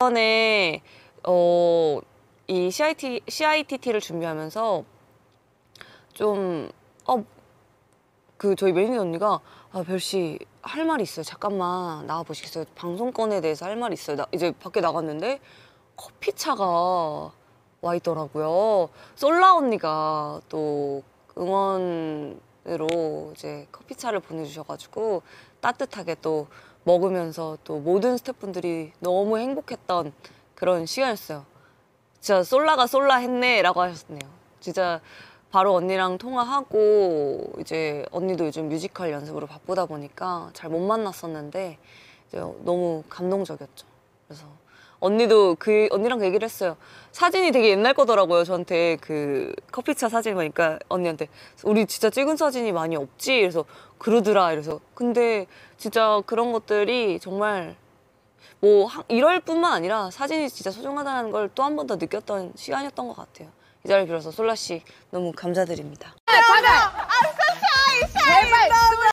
이번에 어, 이 CIT, CITT를 준비하면서 좀, 어, 그 저희 매니저 언니가 아, 별 씨 할 말이 있어요. 잠깐만 나와보시겠어요? 방송권에 대해서 할 말이 있어요. 나, 이제 밖에 나갔는데 커피차가 와 있더라고요. 솔라 언니가 또 응원으로 이제 커피차를 보내주셔가지고 따뜻하게 또 먹으면서 또 모든 스태프분들이 너무 행복했던 그런 시간이었어요. 진짜 솔라가 솔라 했네 라고 하셨네요. 진짜 바로 언니랑 통화하고 이제 언니도 요즘 뮤지컬 연습으로 바쁘다 보니까 잘 못 만났었는데 너무 감동적이었죠. 그래서 언니도 그 언니랑 그 얘기를 했어요. 사진이 되게 옛날 거더라고요. 저한테 그 커피차 사진 보니까 언니한테 우리 진짜 찍은 사진이 많이 없지. 그래서 그러더라. 이래서 근데 진짜 그런 것들이 정말 뭐 이럴 뿐만 아니라 사진이 진짜 소중하다는 걸 또 한 번 더 느꼈던 시간이었던 것 같아요. 이 자리를 빌어서 솔라 씨 너무 감사드립니다.